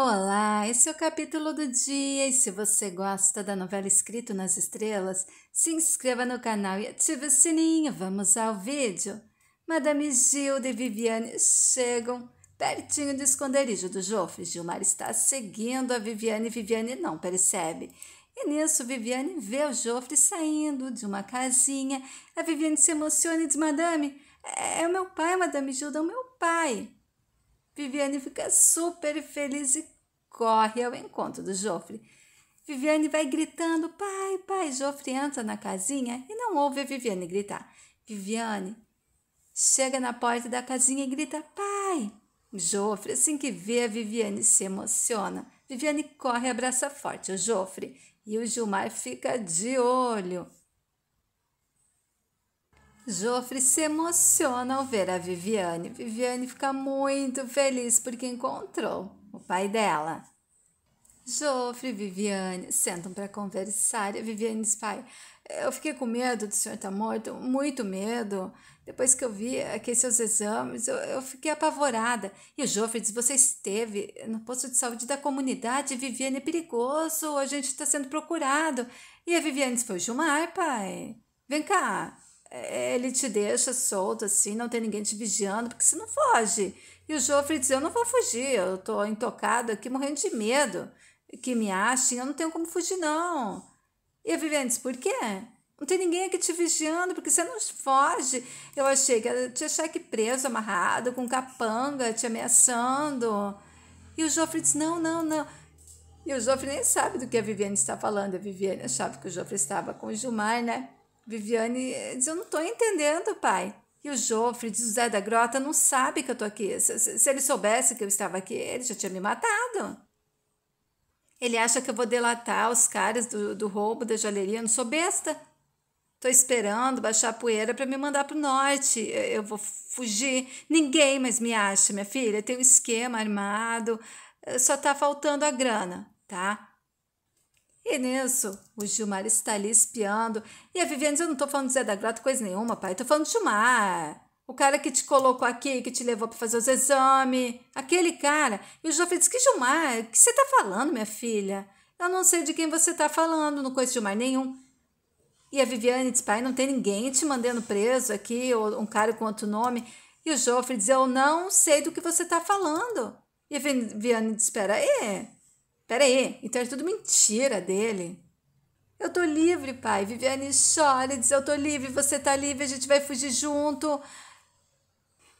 Olá, esse é o capítulo do dia e se você gosta da novela Escrito nas Estrelas, se inscreva no canal e ative o sininho. Vamos ao vídeo. Madame Gilda e Viviane chegam pertinho do esconderijo do Joffre. Gilmar está seguindo a Viviane e Viviane não percebe. E nisso, Viviane vê o Joffre saindo de uma casinha. A Viviane se emociona e diz, Madame, é, é o meu pai, Madame Gilda, é o meu pai. Viviane fica super feliz e corre ao encontro do Joffre. Viviane vai gritando: pai, pai. Joffre entra na casinha e não ouve a Viviane gritar. Viviane chega na porta da casinha e grita: pai. Joffre, assim que vê a Viviane, se emociona. Viviane corre e abraça forte o Joffre e o Gilmar fica de olho. Joffre se emociona ao ver a Viviane. Viviane fica muito feliz porque encontrou o pai dela. Joffre e Viviane sentam para conversar. E a Viviane diz: pai, eu fiquei com medo do senhor estar tá morto, muito medo. Depois que eu vi aqueles seus exames, eu, eu fiquei apavorada. E o Joffre diz: Você esteve no posto de saúde da comunidade, Viviane, é perigoso, a gente está sendo procurado. E a Viviane diz: Foi Gilmar, pai. Vem cá. É, ele te deixa solto assim, não tem ninguém te vigiando, porque você não foge. E o Joffre diz: Eu não vou fugir, eu tô intocado aqui, morrendo de medo que me achem, eu não tenho como fugir, não. E a Viviane diz: Por quê? Não tem ninguém aqui te vigiando, porque você não foge. Eu achei que te achar aqui preso, amarrado, com capanga, te ameaçando. E o Joffre diz: Não, não, não. E o Joffre nem sabe do que a Viviane está falando. A Viviane achava que o Joffre estava com o Gilmar, né? Viviane eh, diz: Eu não estou entendendo, pai. E o Jofre diz: José da Grota não sabe que eu estou aqui. Se, se ele soubesse que eu estava aqui, ele já tinha me matado. Ele acha que eu vou delatar os caras do, do roubo da joalheria. Eu não sou besta. Estou esperando baixar a poeira para me mandar para o norte. Eu vou fugir. Ninguém mais me acha, minha filha. Tem um esquema armado. Eh, só está faltando a grana, tá? E nisso, o Gilmar está ali espiando. E a Viviane diz: Eu não estou falando de Zé da Grota, coisa nenhuma, pai. Estou falando de Gilmar. O cara que te colocou aqui, que te levou para fazer os exames. Aquele cara. E o Jofre diz: Que Gilmar? O que você está falando, minha filha? Eu não sei de quem você está falando, não conheço Gilmar nenhum. E a Viviane diz: Pai, não tem ninguém te mandando preso aqui, ou um cara com outro nome. E o Jofre diz: Eu não sei do que você está falando. E a Viviane diz: Espera aí. Peraí, então é tudo mentira dele. Eu tô livre, pai. Viviane chora e diz: Eu tô livre, você tá livre, a gente vai fugir junto.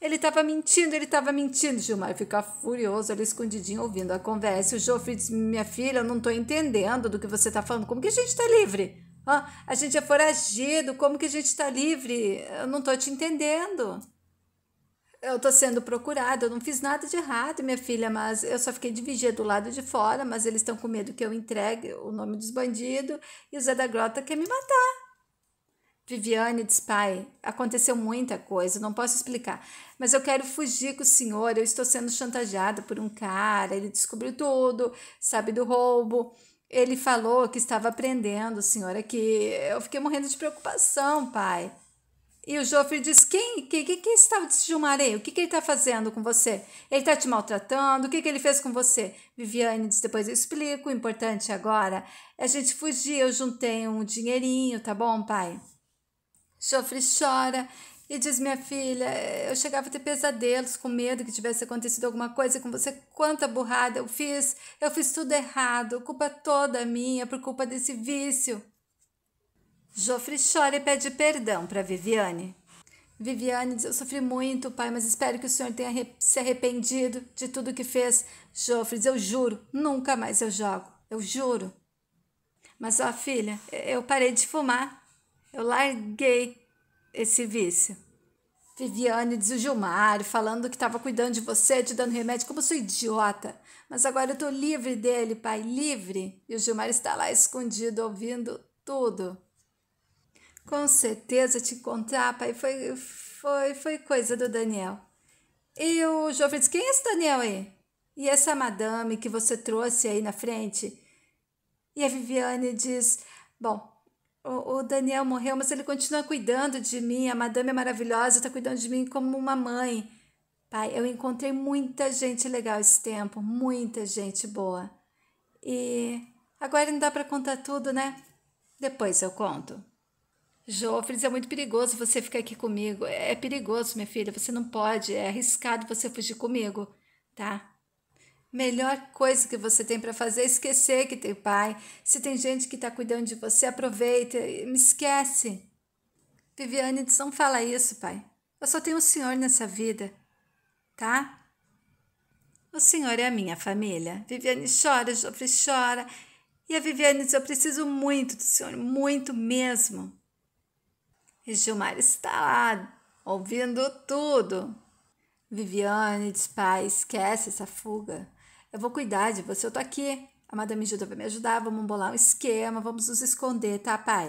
Ele estava mentindo, ele estava mentindo. Gilmar fica furioso ali escondidinho ouvindo a conversa. O Joffrey diz: Minha filha, eu não tô entendendo do que você tá falando. Como que a gente tá livre? Ah, a gente é foragido, como que a gente está livre? Eu não tô te entendendo eu tô sendo procurada, eu não fiz nada de errado, minha filha, mas eu só fiquei de vigia do lado de fora, mas eles estão com medo que eu entregue o nome dos bandidos e o Zé da Grota quer me matar. Viviane diz, pai, aconteceu muita coisa, não posso explicar, mas eu quero fugir com o senhor, eu estou sendo chantageada por um cara, ele descobriu tudo, sabe do roubo, ele falou que estava aprendendo, senhora, que eu fiquei morrendo de preocupação, pai. E o Joffrey diz: Quem? que, que, que é de O que, que ele está fazendo com você? Ele está te maltratando? O que, que ele fez com você? Viviane diz: Depois eu explico. O importante agora é a gente fugir. Eu juntei um dinheirinho, tá bom, pai? Joffrey chora e diz: Minha filha, eu chegava a ter pesadelos com medo que tivesse acontecido alguma coisa com você. Quanta burrada eu fiz! Eu fiz tudo errado. Culpa toda minha por culpa desse vício. Joffrey chora e pede perdão para Viviane. Viviane diz: Eu sofri muito, pai, mas espero que o senhor tenha se arrependido de tudo que fez. Joffrey diz: Eu juro, nunca mais eu jogo. Eu juro. Mas, ó, filha, eu parei de fumar. Eu larguei esse vício. Viviane diz o Gilmar, falando que estava cuidando de você, te dando remédio, como eu sou idiota. Mas agora eu tô livre dele, pai, livre. E o Gilmar está lá escondido, ouvindo tudo. Com certeza te encontrar, pai, foi, foi, foi coisa do Daniel. E o jovem disse: quem é esse Daniel aí? E essa madame que você trouxe aí na frente? E a Viviane diz: bom, o, o Daniel morreu, mas ele continua cuidando de mim. A madame é maravilhosa, está cuidando de mim como uma mãe. Pai, eu encontrei muita gente legal esse tempo, muita gente boa. E agora não dá para contar tudo, né? Depois eu conto. Jofres, é muito perigoso você ficar aqui comigo. É, é perigoso, minha filha, você não pode. É arriscado você fugir comigo, tá? Melhor coisa que você tem para fazer é esquecer que tem pai. Se tem gente que está cuidando de você, aproveita e me esquece. Viviane, não fala isso, pai. Eu só tenho o senhor nessa vida, tá? O senhor é a minha família. Viviane chora, Jofre chora. E a Viviane diz: Eu preciso muito do senhor, muito mesmo. E Gilmar está lá, ouvindo tudo. Viviane diz: pai, esquece essa fuga. Eu vou cuidar de você, eu tô aqui. A Madame Gilda vai me ajudar, vamos bolar um esquema, vamos nos esconder, tá, pai?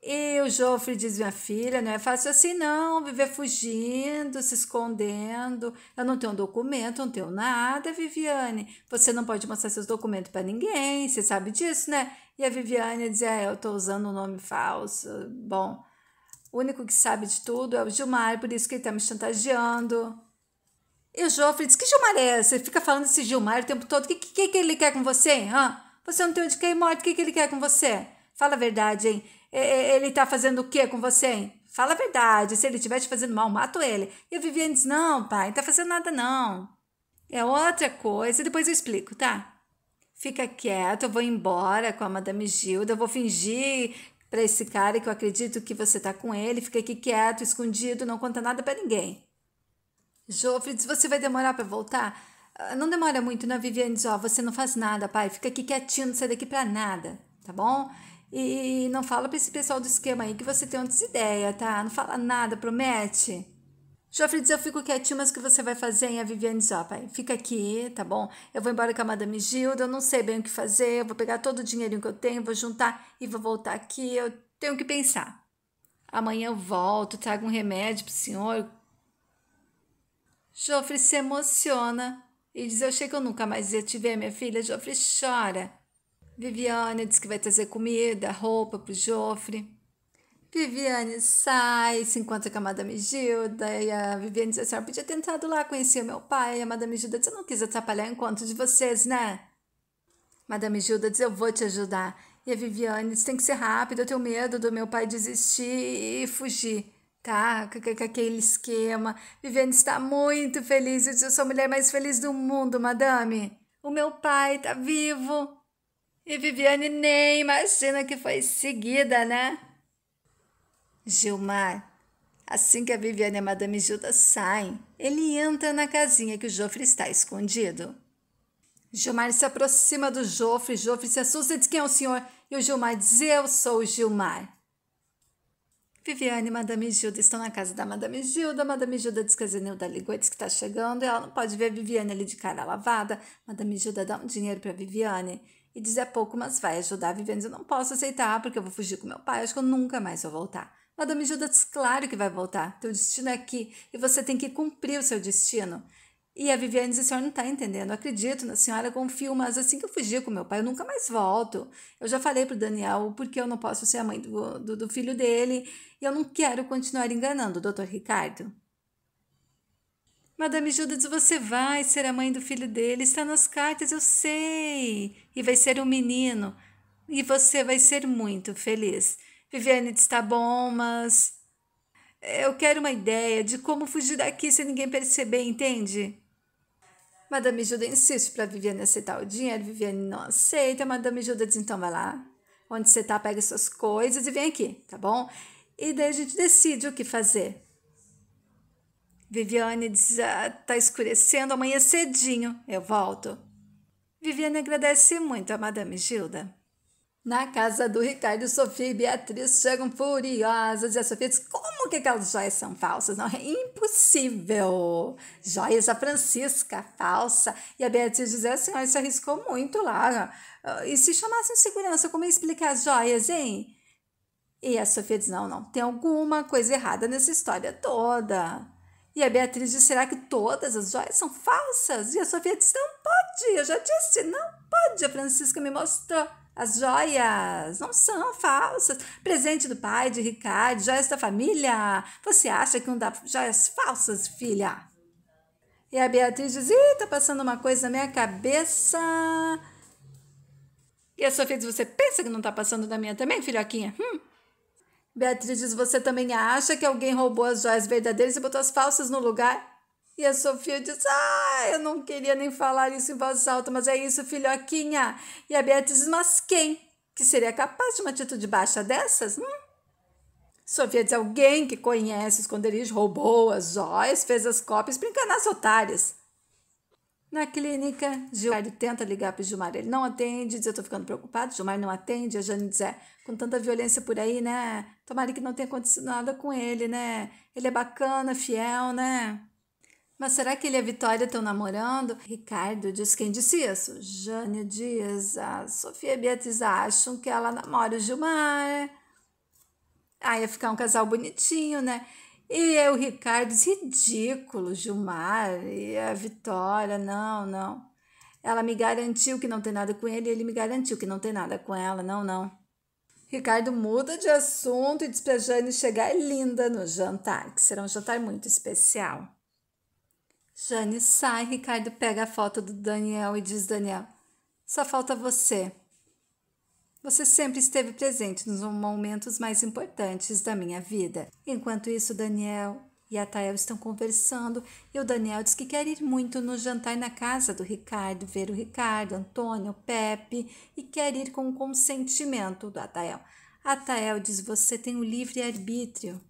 E o Joffre diz: Minha filha, não é fácil assim não, viver fugindo, se escondendo. Eu não tenho um documento, não tenho nada, Viviane. Você não pode mostrar seus documentos para ninguém, você sabe disso, né? E a Viviane diz: É, eu tô usando um nome falso. Bom, o único que sabe de tudo é o Gilmar, por isso que ele tá me chantageando. E o Joffre diz: Que Gilmar é esse? Você fica falando esse Gilmar o tempo todo. O que, que, que, ele quer com você, hein? Hã? Você não tem onde cair morto. O que, que ele quer com você? Fala a verdade, hein? Ele tá fazendo o que com você, hein? Fala a verdade. Se ele estiver te fazendo mal, mato ele. E a Viviane diz: Não, pai, não tá fazendo nada, não. É outra coisa. Depois eu explico, tá? Fica quieto, eu vou embora com a Madame Gilda, eu vou fingir para esse cara que eu acredito que você tá com ele, fica aqui quieto, escondido, não conta nada para ninguém. Joffre diz: Você vai demorar para voltar? Ah, não demora muito, né, Viviane? Diz: Ó, oh, você não faz nada, pai, fica aqui quietinho, não sai daqui para nada, tá bom? E não fala para esse pessoal do esquema aí que você tem outras ideias, tá? Não fala nada, promete? Joffrey diz, eu fico quietinho, mas o que você vai fazer? hein? a Viviane diz, ó, oh, pai, fica aqui, tá bom? Eu vou embora com a Madame Gilda, eu não sei bem o que fazer, eu vou pegar todo o dinheirinho que eu tenho, vou juntar e vou voltar aqui, eu tenho que pensar. Amanhã eu volto, trago um remédio pro senhor. Joffrey se emociona e diz, eu achei que eu nunca mais ia te ver, minha filha. Joffrey chora. Viviane diz que vai trazer comida, roupa pro Joffrey. Viviane sai, se encontra com a Madame Gilda, e a Viviane diz assim: senhora ah, podia ter entrado lá, conhecia meu pai. E a Madame Gilda diz: Eu não quis atrapalhar o encontro de vocês, né? Madame Gilda diz: Eu vou te ajudar. E a Viviane diz: Tem que ser rápido, eu tenho medo do meu pai desistir e fugir. Tá? Com aquele esquema. Viviane está muito feliz. Eu diz: Eu sou a mulher mais feliz do mundo, madame. O meu pai tá vivo. E Viviane nem imagina que foi seguida, né? Gilmar. Assim que a Viviane e a Madame Gilda saem, ele entra na casinha que o Joffre está escondido. Gilmar se aproxima do Joffre, Joffre se assusta e diz quem é o senhor, e o Gilmar diz eu sou o Gilmar. Viviane e Madame Gilda estão na casa da Madame Gilda. Madame Gilda diz que a Zenilda ligou diz que está chegando. Ela não pode ver a Viviane ali de cara lavada. Madame Gilda dá um dinheiro para Viviane e diz é pouco, mas vai ajudar. A Viviane eu não posso aceitar porque eu vou fugir com meu pai. Acho que eu nunca mais vou voltar. Madame Judas, claro que vai voltar. Teu destino é aqui e você tem que cumprir o seu destino. E a Viviane disse: Senhora, não está entendendo. Eu acredito na senhora, confio, mas assim que eu fugir com meu pai, eu nunca mais volto. Eu já falei para o Daniel porque eu não posso ser a mãe do, do, do filho dele e eu não quero continuar enganando o doutor Ricardo. Madame Judas, você vai ser a mãe do filho dele, está nas cartas, eu sei. E vai ser um menino. E você vai ser muito feliz. Viviane está bom, mas. Eu quero uma ideia de como fugir daqui sem ninguém perceber, entende? Madame Gilda insiste para Viviane aceitar o dinheiro. Viviane não aceita. Madame Gilda diz: então vai lá. Onde você tá, pega suas coisas e vem aqui, tá bom? E daí a gente decide o que fazer. Viviane diz: ah, tá escurecendo, amanhã cedinho eu volto. Viviane agradece muito a Madame Gilda. Na casa do Ricardo, Sofia e Beatriz chegam furiosas e a Sofia diz: Como que aquelas joias são falsas? Não, é impossível. Joias da Francisca, falsa. E a Beatriz diz assim: é, Olha, se arriscou muito lá. E se chamassem segurança, como ia explicar as joias, hein? E a Sofia diz: Não, não, tem alguma coisa errada nessa história toda. E a Beatriz diz: Será que todas as joias são falsas? E a Sofia diz: Não pode, eu já disse, não pode. A Francisca me mostrou. As joias não são falsas. Presente do pai de Ricardo, joias da família. Você acha que não dá joias falsas, filha? E a Beatriz diz: Ih, tá passando uma coisa na minha cabeça. E a Sofia diz: Você pensa que não tá passando na minha também, filhoquinha? Hum. Beatriz diz: Você também acha que alguém roubou as joias verdadeiras e botou as falsas no lugar? E a Sofia diz: Ah, eu não queria nem falar isso em voz alta, mas é isso, filhoquinha. E a Beatriz: Mas quem? Que seria capaz de uma atitude baixa dessas? Hum? Sofia diz: Alguém que conhece esconderijo roubou as joias, fez as cópias para encanar as otárias. Na clínica, Gilmar tenta ligar para o Gilmar. Ele não atende, diz: Eu estou ficando preocupado. Gilmar não atende. A Jane diz: É, com tanta violência por aí, né? Tomara que não tenha acontecido nada com ele, né? Ele é bacana, fiel, né? Mas será que ele e a Vitória estão namorando? Ricardo diz quem disse isso? Jânio diz, a Sofia e a Beatriz acham que ela namora o Gilmar. Aí ia ficar um casal bonitinho, né? E o Ricardo diz, ridículo, Gilmar e a Vitória, não, não. Ela me garantiu que não tem nada com ele e ele me garantiu que não tem nada com ela, não, não. Ricardo muda de assunto e diz pra Jane chegar linda no jantar, que será um jantar muito especial. Jane sai, Ricardo pega a foto do Daniel e diz: Daniel, só falta você. Você sempre esteve presente nos momentos mais importantes da minha vida. Enquanto isso, Daniel e a Tael estão conversando e o Daniel diz que quer ir muito no jantar na casa do Ricardo, ver o Ricardo, Antônio, Pepe e quer ir com o consentimento do Atael. Atael diz: Você tem o livre arbítrio.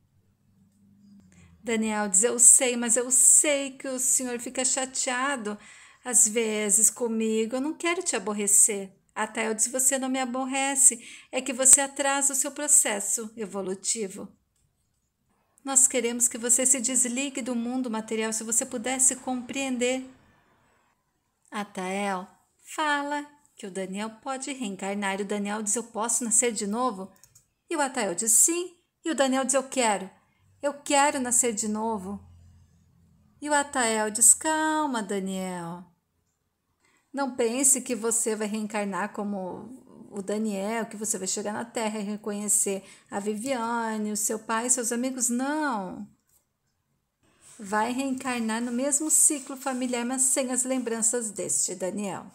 Daniel diz: Eu sei, mas eu sei que o senhor fica chateado às vezes comigo. Eu não quero te aborrecer. Até eu diz: Você não me aborrece, é que você atrasa o seu processo evolutivo. Nós queremos que você se desligue do mundo material se você pudesse compreender. Atael fala que o Daniel pode reencarnar. E o Daniel diz: Eu posso nascer de novo? E o Atael diz: Sim. E o Daniel diz: Eu quero. Eu quero nascer de novo. E o Atael diz: Calma, Daniel. Não pense que você vai reencarnar como o Daniel, que você vai chegar na Terra e reconhecer a Viviane, o seu pai, seus amigos. Não. Vai reencarnar no mesmo ciclo familiar, mas sem as lembranças deste Daniel.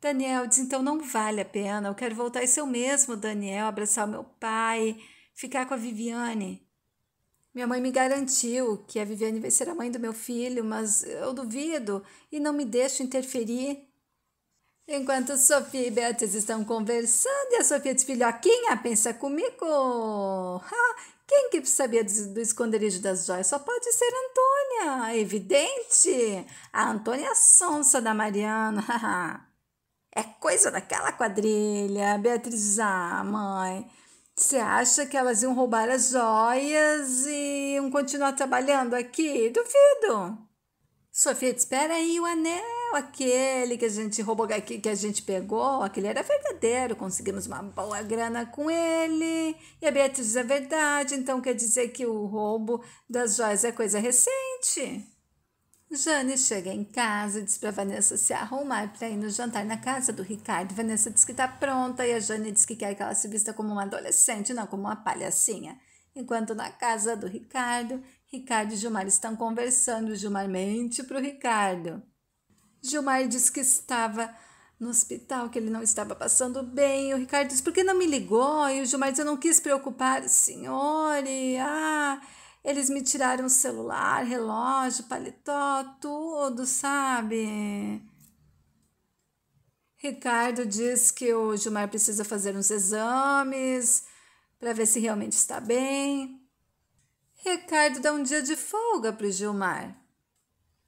Daniel diz: então não vale a pena, eu quero voltar a ser o mesmo Daniel, abraçar o meu pai, ficar com a Viviane. Minha mãe me garantiu que a Viviane vai ser a mãe do meu filho, mas eu duvido e não me deixo interferir. Enquanto Sofia e Beatriz estão conversando, e a Sofia diz, filhoquinha, pensa comigo. Ah, quem que sabia do, do esconderijo das joias? Só pode ser Antônia, é evidente. A Antônia é sonsa da Mariana. é coisa daquela quadrilha. Beatriz, ah, mãe... Você acha que elas iam roubar as joias e iam continuar trabalhando aqui? Duvido. Sofia, espera aí, o anel, aquele que a gente roubou, que a gente pegou, aquele era verdadeiro, conseguimos uma boa grana com ele. E a Beatriz é verdade, então quer dizer que o roubo das joias é coisa recente? Jane chega em casa, e diz para Vanessa se arrumar para ir no jantar na casa do Ricardo. Vanessa diz que está pronta e a Jane diz que quer que ela se vista como uma adolescente, não como uma palhacinha. Enquanto na casa do Ricardo, Ricardo e Gilmar estão conversando. Gilmar mente para o Ricardo. Gilmar diz que estava no hospital, que ele não estava passando bem. O Ricardo diz: Por que não me ligou? E o Gilmar diz: Eu não quis preocupar, e Ah. Eles me tiraram celular, relógio, paletó, tudo, sabe? Ricardo diz que o Gilmar precisa fazer uns exames para ver se realmente está bem. Ricardo dá um dia de folga para o Gilmar.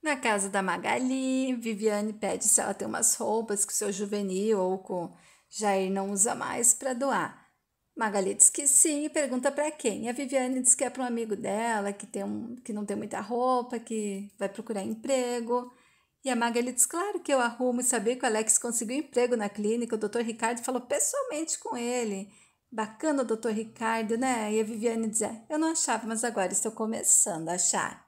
Na casa da Magali, Viviane pede se ela tem umas roupas que o seu juvenil ou com Jair não usa mais para doar. Magali diz que sim e pergunta para quem. A Viviane diz que é para um amigo dela, que, tem um, que não tem muita roupa, que vai procurar emprego. E a Magali diz, claro que eu arrumo. E saber que o Alex conseguiu emprego na clínica, o doutor Ricardo falou pessoalmente com ele. Bacana o doutor Ricardo, né? E a Viviane diz, é, eu não achava, mas agora estou começando a achar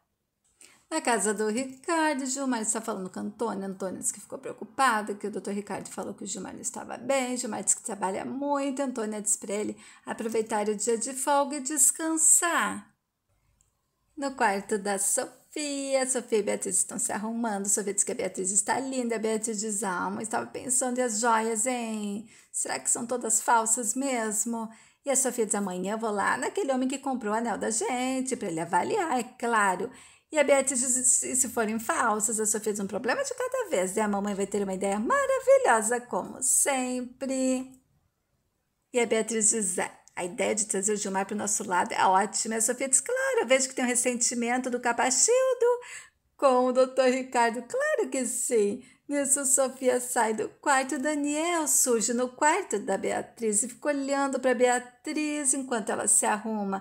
na casa do Ricardo. Gilmar está falando com a Antônia. Antônia disse que ficou preocupada, que o doutor Ricardo falou que o Gilmar estava bem. Gilmar disse que trabalha muito. Antônia disse para ele aproveitar o dia de folga e descansar. No quarto da Sofia, Sofia e Beatriz estão se arrumando. Sofia diz que a Beatriz está linda. A Beatriz diz: ah, estava pensando em as joias, hein? Será que são todas falsas mesmo? E a Sofia diz: amanhã eu vou lá naquele homem que comprou o anel da gente, para ele avaliar, é claro. E a Beatriz disse: se forem falsas, a Sofia diz um problema de cada vez. E né? a mamãe vai ter uma ideia maravilhosa, como sempre. E a Beatriz diz: é, a ideia de trazer o Gilmar para o nosso lado é ótima. E a Sofia diz: claro, vejo que tem um ressentimento do Capachildo com o doutor Ricardo. Claro que sim. Nisso, Sofia sai do quarto. Daniel surge no quarto da Beatriz e fica olhando para Beatriz enquanto ela se arruma.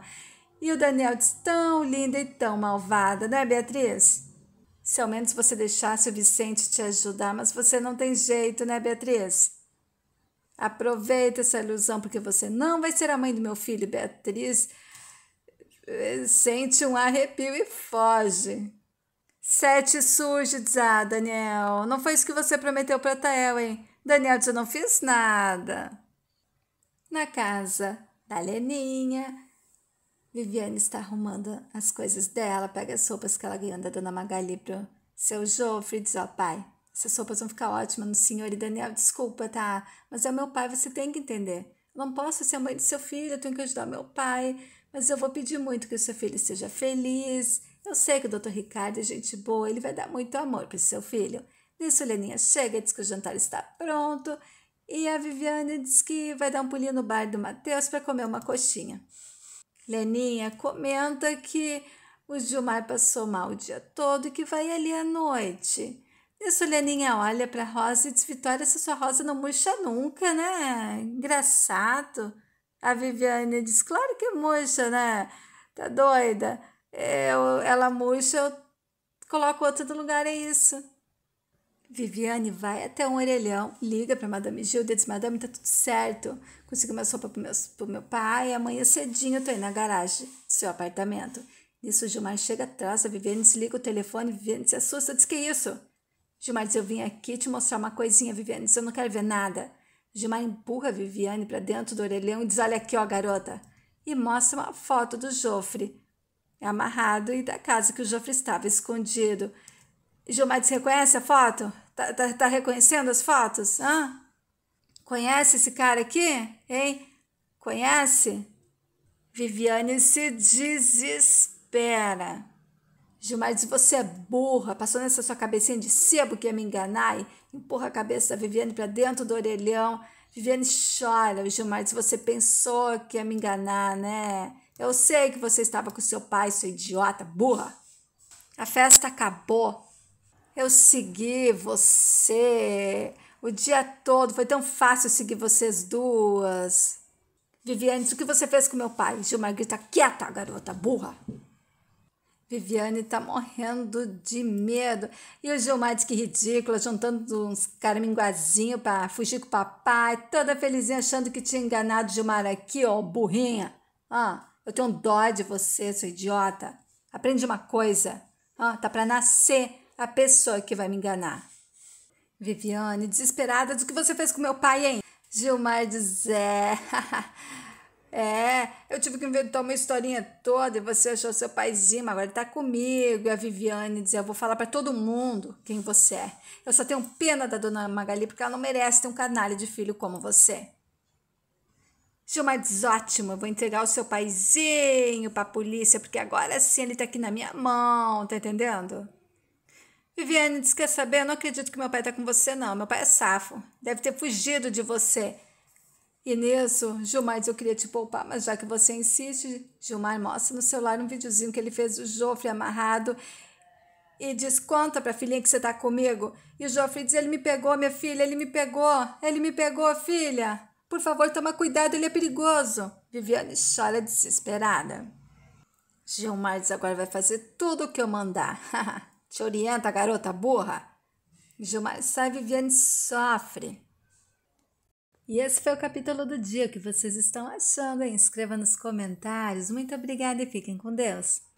E o Daniel diz: tão linda e tão malvada, não é, Beatriz? Se ao menos você deixasse o Vicente te ajudar, mas você não tem jeito, né, Beatriz? Aproveita essa ilusão, porque você não vai ser a mãe do meu filho, Beatriz. Sente um arrepio e foge. Sete surge, diz: Ah, Daniel, não foi isso que você prometeu para Tael, hein? Daniel diz: Eu não fiz nada. Na casa da Leninha, Viviane está arrumando as coisas dela, pega as roupas que ela ganhou da dona Magali pro seu Jofre e diz: Ó, oh, pai, essas roupas vão ficar ótimas no senhor. E Daniel, desculpa, tá? Mas é o meu pai, você tem que entender. Eu não posso ser mãe do seu filho, eu tenho que ajudar meu pai. Mas eu vou pedir muito que o seu filho seja feliz. Eu sei que o doutor Ricardo é gente boa, ele vai dar muito amor para seu filho. Nisso, Leninha chega, diz que o jantar está pronto. E a Viviane diz que vai dar um pulinho no bar do Matheus para comer uma coxinha. Leninha comenta que o Gilmar passou mal o dia todo e que vai ali à noite. Isso, Leninha olha para Rosa e diz: Vitória, essa sua rosa não murcha nunca, né? Engraçado. A Viviane diz: Claro que murcha, né? Tá doida? Eu, ela murcha, eu coloco outro no lugar, é isso. Viviane vai até um orelhão, liga para Madame Gilda e diz: Madame, tá tudo certo. Consegui uma sopa pro meu, pro meu pai. Amanhã cedinho eu tô aí na garagem do seu apartamento. Nisso, Gilmar chega atrás, a Viviane desliga o telefone. Viviane se assusta, diz: Que é isso? Gilmar diz: Eu vim aqui te mostrar uma coisinha, Viviane. Diz: Eu não quero ver nada. Gilmar empurra a Viviane para dentro do orelhão e diz: Olha aqui, ó, garota. E mostra uma foto do Jofre amarrado e da casa que o Jofre estava escondido. Gilmar, você reconhece a foto? Tá, tá, tá, reconhecendo as fotos? Hã? Conhece esse cara aqui? Hein? Conhece? Viviane se desespera. Gilmar diz: Você é burra, passou nessa sua cabecinha de sebo que ia me enganar e empurra a cabeça da Viviane para dentro do orelhão. Viviane chora. Gilmar diz: Você pensou que ia me enganar, né? Eu sei que você estava com seu pai, seu idiota, burra. A festa acabou. Eu segui você o dia todo, foi tão fácil seguir vocês duas. Viviane, o que você fez com meu pai? Gilmar grita, quieta, garota burra. Viviane tá morrendo de medo. E o Gilmar diz que ridícula, juntando uns caraminguazinhos pra fugir com o papai, toda felizinha achando que tinha enganado o Gilmar aqui, ó, burrinha. Ah, eu tenho dó de você, seu idiota. Aprende uma coisa. Ah, tá pra nascer a pessoa que vai me enganar. Viviane, desesperada do que você fez com meu pai, hein? Gilmar diz: é. é, eu tive que inventar uma historinha toda e você achou seu paizinho, mas agora tá comigo. E a Viviane diz: eu vou falar para todo mundo quem você é. Eu só tenho pena da dona Magali porque ela não merece ter um canalha de filho como você. Gilmar diz: ótimo, eu vou entregar o seu paizinho pra polícia, porque agora sim ele tá aqui na minha mão, tá entendendo? Viviane disse: Quer saber? Eu não acredito que meu pai está com você, não. Meu pai é safo. Deve ter fugido de você. E nisso, Gilmar diz, eu queria te poupar, mas já que você insiste, Gilmar mostra no celular um videozinho que ele fez o Joffre amarrado e diz, conta pra filhinha que você tá comigo. E o Joffre diz, ele me pegou, minha filha, ele me pegou, ele me pegou, filha. Por favor, toma cuidado, ele é perigoso. Viviane chora desesperada. Gilmar diz, agora vai fazer tudo o que eu mandar. Te orienta, garota burra. Gilmar sai, e Viviane sofre. E esse foi o capítulo do dia. O que vocês estão achando? Hein? Escreva nos comentários. Muito obrigada e fiquem com Deus.